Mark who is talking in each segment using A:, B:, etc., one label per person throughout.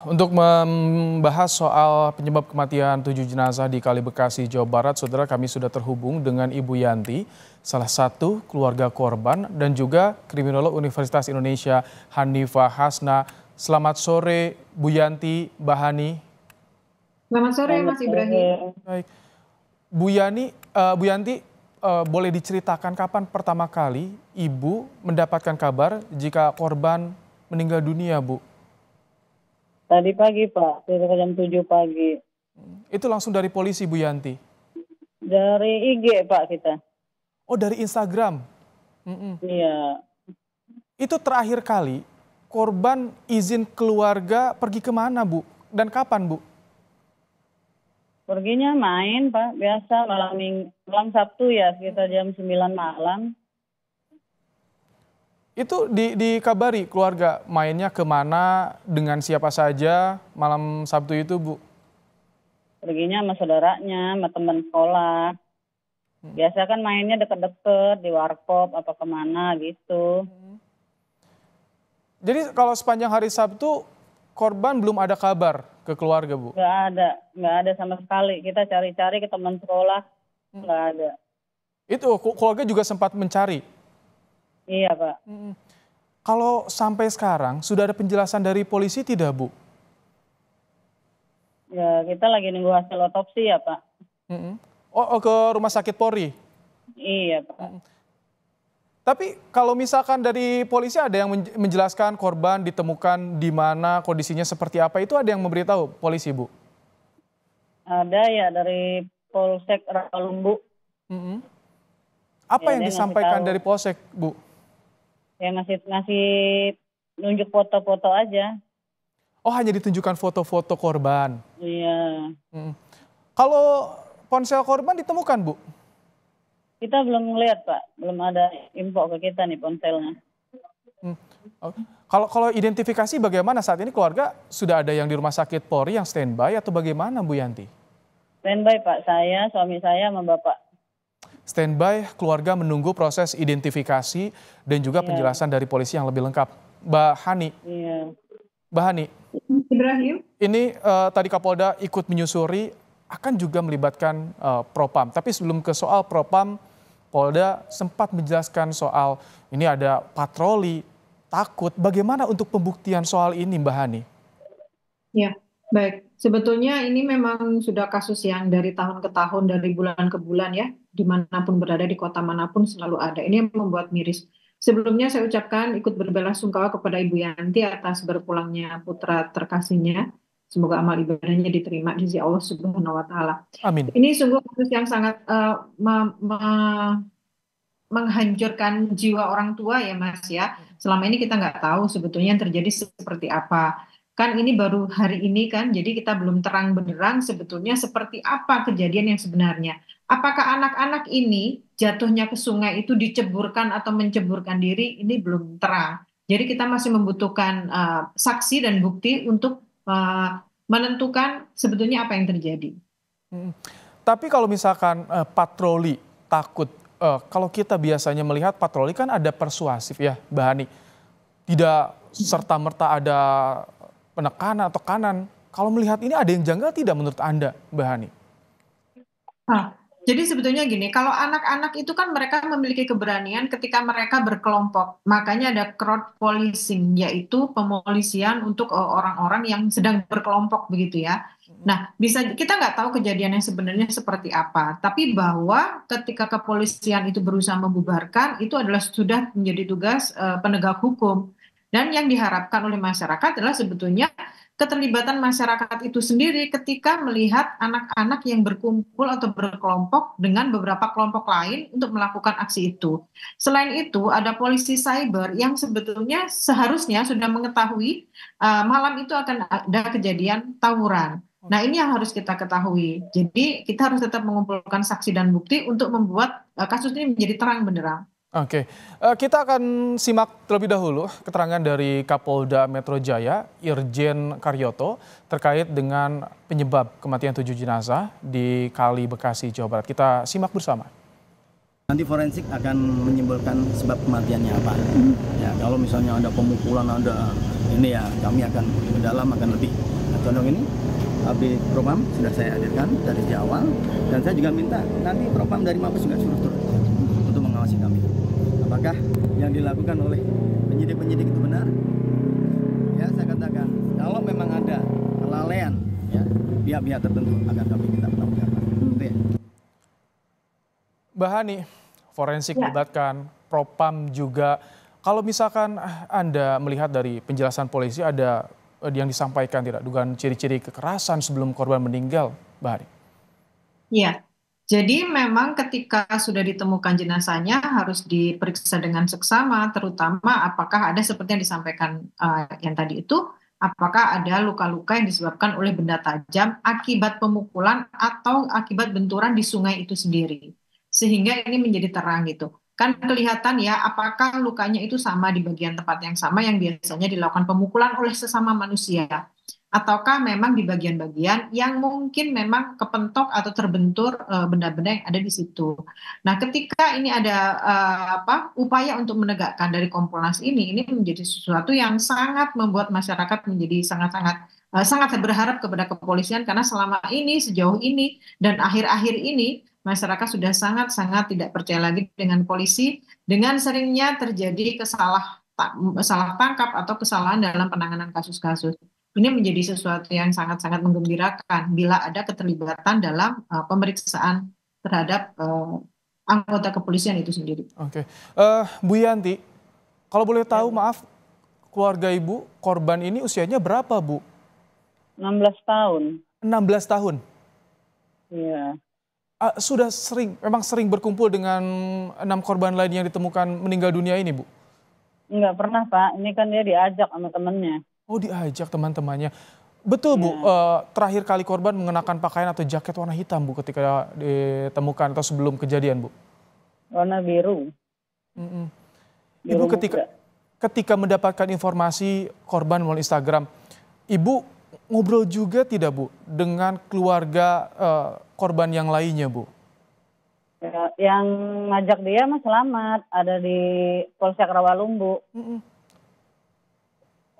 A: Untuk membahas soal penyebab kematian tujuh jenazah di Kali Bekasi, Jawa Barat, saudara kami sudah terhubung dengan Ibu Yanti, salah satu keluarga korban dan juga kriminolog Universitas Indonesia Hanifah Hasna. Selamat sore, Bu Yanti Bahani.
B: Selamat sore, Mas Ibrahim. Baik,
A: Bu Yani, uh, Bu Yanti, uh, boleh diceritakan kapan pertama kali Ibu mendapatkan kabar jika korban meninggal dunia, Bu?
C: Tadi pagi Pak, sekitar jam 7 pagi.
A: Hmm. Itu langsung dari polisi Bu Yanti?
C: Dari IG Pak kita.
A: Oh dari Instagram? Mm -mm. Iya. Itu terakhir kali korban izin keluarga pergi kemana Bu? Dan kapan Bu?
C: Perginya main Pak, biasa malam, malam Sabtu ya sekitar jam 9 malam.
A: Itu di, dikabari keluarga mainnya kemana, dengan siapa saja malam Sabtu itu, Bu? Perginya sama saudaranya, sama teman
C: sekolah. Hmm. Biasa kan mainnya deket-deket di warkop atau kemana gitu.
A: Hmm. Jadi kalau sepanjang hari Sabtu korban belum ada kabar ke keluarga bu?
C: Gak ada, gak ada sama sekali. Kita cari-cari ke teman sekolah,
A: hmm. ada. Itu keluarga juga sempat mencari Iya Pak. Kalau sampai sekarang sudah ada penjelasan dari polisi tidak Bu?
C: Ya kita lagi nunggu hasil otopsi ya Pak.
A: Hmm. Oh, oh ke rumah sakit Polri? Iya Pak. Hmm. Tapi kalau misalkan dari polisi ada yang menjelaskan korban ditemukan di mana, kondisinya seperti apa, itu ada yang memberitahu polisi, Bu?
C: Ada ya, dari Polsek Rakalumbu. Mm -hmm. Ya, apa ya, yang disampaikan dari
A: Polsek, Bu?
C: ya ngasih ngasih nunjuk foto-foto aja.
A: Oh hanya ditunjukkan foto-foto korban.
C: Iya. Hmm.
A: Kalau ponsel korban ditemukan bu?
C: Kita belum melihat pak, belum ada info ke kita nih ponselnya.
A: Hmm. Kalau kalau identifikasi bagaimana saat ini keluarga sudah ada yang di rumah sakit Polri yang standby atau bagaimana Bu Yanti?
C: Standby Pak, saya, suami saya, sama Bapak
A: standby keluarga menunggu proses identifikasi dan juga yeah. penjelasan dari polisi yang lebih lengkap. Mbak Hani. Yeah. Mbak Hani. Ibrahim. Ini uh, tadi Kapolda ikut menyusuri akan juga melibatkan uh, Propam. Tapi sebelum ke soal Propam, Polda sempat menjelaskan soal ini ada patroli, takut. Bagaimana untuk pembuktian soal ini Mbak Hani?
B: Ya, baik. Sebetulnya ini memang sudah kasus yang dari tahun ke tahun, dari bulan ke bulan ya dimanapun berada di kota manapun selalu ada. Ini yang membuat miris. Sebelumnya saya ucapkan ikut berbela sungkawa kepada Ibu Yanti atas berpulangnya putra terkasihnya. Semoga amal ibadahnya diterima di sisi Allah Subhanahu wa taala. Amin. Ini sungguh kasus yang sangat uh, eh, ma ma menghancurkan jiwa orang tua ya Mas ya. Selama ini kita nggak tahu sebetulnya yang terjadi seperti apa kan ini baru hari ini kan, jadi kita belum terang benderang sebetulnya seperti apa kejadian yang sebenarnya. Apakah anak-anak ini jatuhnya ke sungai itu diceburkan atau menceburkan diri ini belum terang. Jadi kita masih membutuhkan uh, saksi dan bukti untuk uh, menentukan sebetulnya apa yang terjadi.
A: Hmm. Tapi kalau misalkan uh, patroli takut, uh, kalau kita biasanya melihat patroli kan ada persuasif ya, Mbak Tidak iya. serta merta ada penekanan atau kanan. Kalau melihat ini ada yang janggal tidak menurut Anda, Mbak Hani?
B: Nah, jadi sebetulnya gini, kalau anak-anak itu kan mereka memiliki keberanian ketika mereka berkelompok. Makanya ada crowd policing, yaitu pemolisian untuk eh, orang-orang yang sedang berkelompok begitu ya. Hmm. Nah, bisa kita nggak tahu kejadian yang sebenarnya seperti apa, tapi bahwa ketika kepolisian itu berusaha membubarkan, itu adalah sudah menjadi tugas uh, penegak hukum. Dan yang diharapkan oleh masyarakat adalah sebetulnya keterlibatan masyarakat itu sendiri ketika melihat anak-anak yang berkumpul atau berkelompok dengan beberapa kelompok lain untuk melakukan aksi itu. Selain itu, ada polisi cyber yang sebetulnya seharusnya sudah mengetahui uh, malam itu akan ada kejadian tawuran. Nah, ini yang harus kita ketahui. Jadi, kita harus tetap mengumpulkan saksi dan bukti untuk membuat uh, kasus ini menjadi terang benderang.
A: Oke, okay. Eh, kita akan simak terlebih dahulu keterangan dari Kapolda Metro Jaya, Irjen Karyoto, terkait dengan penyebab kematian tujuh jenazah di Kali Bekasi, Jawa Barat. Kita simak bersama. Nanti forensik akan menyimpulkan sebab kematiannya apa. Ya, kalau misalnya ada pemukulan, ada ini ya, kami akan mendalam, akan lebih. Contoh ini tapi Propam sudah saya hadirkan dari awal dan saya juga minta nanti Propam dari Mabes juga suruh turun untuk mengawasi kami apakah yang dilakukan oleh penyidik-penyidik itu benar?
C: Ya, saya katakan
A: kalau memang ada kelalaian ya pihak-pihak tertentu akan kami minta pertanggungjawaban. Ya. Bahani, forensik ya. melibatkan propam juga. Kalau misalkan eh, Anda melihat dari penjelasan polisi ada eh, yang disampaikan tidak dugaan ciri-ciri kekerasan sebelum korban meninggal, Bahari?
B: Iya. Jadi memang ketika sudah ditemukan jenazahnya harus diperiksa dengan seksama, terutama apakah ada seperti yang disampaikan uh, yang tadi itu, apakah ada luka-luka yang disebabkan oleh benda tajam akibat pemukulan atau akibat benturan di sungai itu sendiri. Sehingga ini menjadi terang gitu. Kan kelihatan ya apakah lukanya itu sama di bagian tempat yang sama yang biasanya dilakukan pemukulan oleh sesama manusia ataukah memang di bagian-bagian yang mungkin memang kepentok atau terbentur eh, benda-benda uh, yang ada di situ. Nah, ketika ini ada uh, apa upaya untuk menegakkan dari Kompolnas ini, ini menjadi sesuatu yang sangat membuat masyarakat menjadi sangat-sangat eh, sangat berharap kepada kepolisian karena selama ini sejauh ini dan akhir-akhir ini masyarakat sudah sangat-sangat tidak percaya lagi dengan polisi dengan seringnya terjadi kesalahan salah tangkap atau kesalahan dalam penanganan kasus-kasus ini menjadi sesuatu yang sangat-sangat menggembirakan bila ada keterlibatan dalam uh, pemeriksaan terhadap uh, anggota
A: kepolisian itu sendiri. Oke, okay. uh, eh, Bu Yanti, kalau boleh tahu, ya. maaf, keluarga ibu korban ini usianya berapa, Bu? 16 tahun. 16 tahun. Iya. Uh, sudah sering, memang sering berkumpul dengan enam korban lain yang ditemukan meninggal dunia ini, Bu?
C: Enggak pernah, Pak. Ini kan dia diajak sama temennya. Oh diajak teman-temannya.
A: Betul Bu, ya. uh, terakhir kali korban mengenakan pakaian atau jaket warna hitam Bu ketika ditemukan atau sebelum kejadian Bu?
C: Warna biru. Mm -mm. Ibu biru ketika
A: muda. ketika mendapatkan informasi korban melalui Instagram, Ibu ngobrol juga tidak Bu dengan keluarga uh, korban yang lainnya Bu?
C: Ya, yang ngajak dia mas selamat ada di Polsek Rawalumbu. Mm -mm.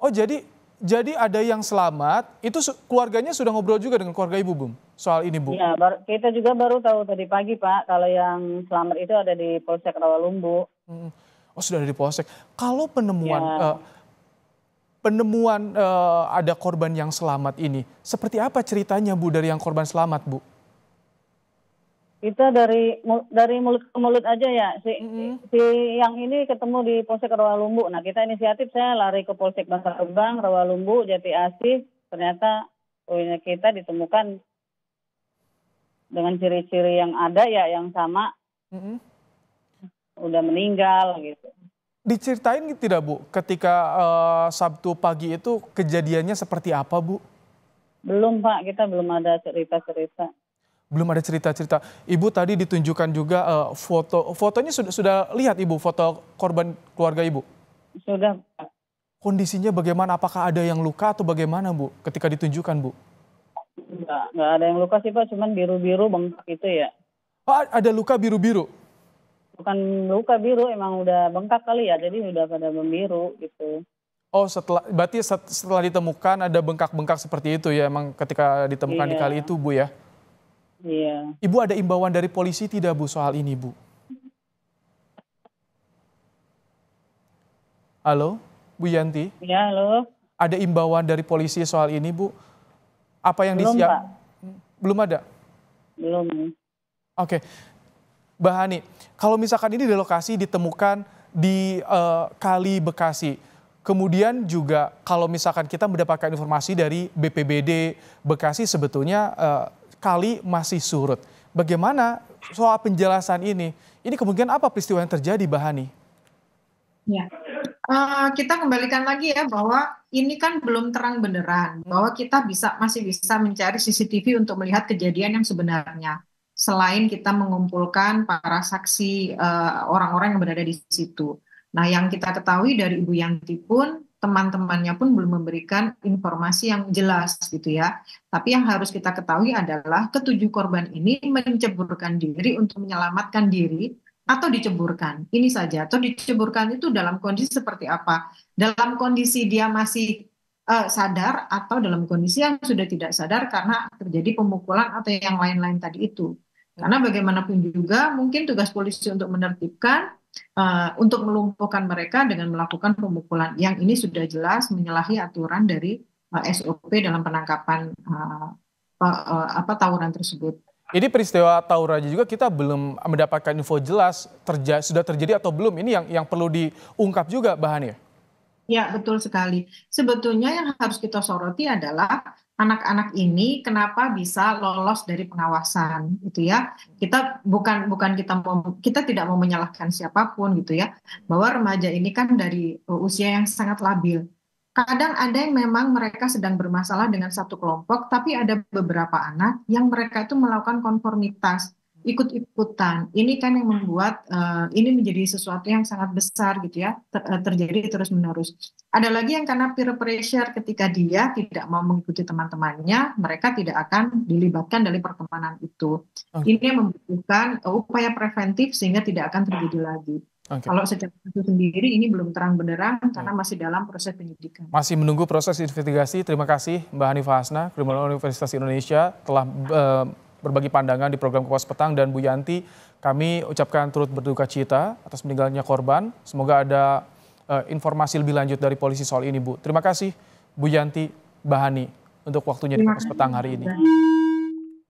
A: Oh jadi jadi ada yang selamat, itu keluarganya sudah ngobrol juga dengan keluarga ibu, Bum, soal ini, Bu? Iya,
C: kita juga baru tahu tadi pagi, Pak, kalau yang selamat itu ada di Polsek Rawalumbu. Hmm.
A: Oh, sudah ada di Polsek. Kalau penemuan ya. uh, penemuan uh, ada korban yang selamat ini, seperti apa ceritanya, Bu, dari yang korban selamat, Bu?
C: kita dari dari mulut ke mulut aja ya si mm-hmm. si yang ini ketemu di Polsek Rawalumbu. Nah kita inisiatif saya lari ke Polsek Bangka Kembang, Rawalumbu, Jati Asih. Ternyata punya oh, kita ditemukan dengan ciri-ciri yang ada ya yang sama. Mm-hmm. Udah meninggal gitu.
A: Diceritain tidak Bu ketika uh, Sabtu pagi itu kejadiannya seperti apa Bu?
C: Belum Pak, kita belum ada cerita-cerita
A: belum ada cerita-cerita. Ibu tadi ditunjukkan juga uh, foto fotonya sudah sudah lihat Ibu foto korban keluarga Ibu? Sudah. Kondisinya bagaimana? Apakah ada yang luka atau bagaimana Bu ketika ditunjukkan Bu?
C: Enggak, ada yang luka sih Pak, cuman biru-biru bengkak itu ya.
A: Oh, ada luka biru-biru?
C: Bukan luka biru, emang udah bengkak kali ya, jadi udah pada membiru gitu.
A: Oh, setelah berarti setelah ditemukan ada bengkak-bengkak seperti itu ya, emang ketika ditemukan iya. di kali itu Bu ya? Yeah. Ibu ada imbauan dari polisi tidak Bu soal ini Bu? Halo, Bu Yanti?
C: Ya, halo.
A: Ada imbauan dari polisi soal ini Bu? Apa yang Belum, disiap? Pak. Belum ada? Belum. Oke. Okay. Mbak Hani, kalau misalkan ini di lokasi ditemukan di uh, Kali Bekasi, Kemudian juga kalau misalkan kita mendapatkan informasi dari BPBD Bekasi sebetulnya uh, kali masih surut. Bagaimana soal penjelasan ini? Ini kemungkinan apa peristiwa yang terjadi, Bahani?
C: Ya,
B: uh, kita kembalikan lagi ya bahwa ini kan belum terang beneran bahwa kita bisa masih bisa mencari CCTV untuk melihat kejadian yang sebenarnya. Selain kita mengumpulkan para saksi eh, orang-orang uh, yang berada di situ. Nah, yang kita ketahui dari Ibu Yanti pun teman-temannya pun belum memberikan informasi yang jelas gitu ya. Tapi yang harus kita ketahui adalah ketujuh korban ini menceburkan diri untuk menyelamatkan diri atau diceburkan. Ini saja atau diceburkan itu dalam kondisi seperti apa? Dalam kondisi dia masih uh, sadar atau dalam kondisi yang sudah tidak sadar karena terjadi pemukulan atau yang lain-lain tadi itu. Karena bagaimanapun juga mungkin tugas polisi untuk menertibkan uh, untuk melumpuhkan mereka dengan melakukan pemukulan yang ini sudah jelas menyalahi aturan dari uh, eh, SOP dalam penangkapan uh, uh, apa tawuran tersebut.
A: Ini peristiwa tawuran juga kita belum mendapatkan info jelas terja sudah terjadi atau belum. Ini yang yang perlu diungkap juga bahannya.
B: Ya, betul sekali. Sebetulnya yang harus kita soroti adalah anak-anak ini kenapa bisa lolos dari pengawasan gitu ya. Kita bukan bukan kita mau, kita tidak mau menyalahkan siapapun gitu ya. Bahwa remaja ini kan dari usia yang sangat labil. Kadang ada yang memang mereka sedang bermasalah dengan satu kelompok, tapi ada beberapa anak yang mereka itu melakukan konformitas ikut-ikutan. Ini kan yang membuat uh, ini menjadi sesuatu yang sangat besar gitu ya, ter eh, terjadi terus-menerus. Ada lagi yang karena peer pressure ketika dia tidak mau mengikuti teman-temannya, mereka tidak akan dilibatkan dari pertemanan itu. Okay. Ah. Ini yang membutuhkan eh, upaya preventif sehingga tidak akan terjadi lagi. Okay. Kalau secara itu sendiri ini belum terang benderang okay. karena masih dalam proses penyidikan.
A: Masih menunggu proses investigasi. Terima kasih Mbak Hanifah Hasna, Kriminolog Universitas Indonesia telah uh, berbagi pandangan di program Kupas Petang dan Bu Yanti. Kami ucapkan turut berduka cita atas meninggalnya korban. Semoga ada uh, informasi lebih lanjut dari polisi soal ini, Bu. Terima kasih Bu Yanti Bahani untuk waktunya di Kupas Petang hari ini.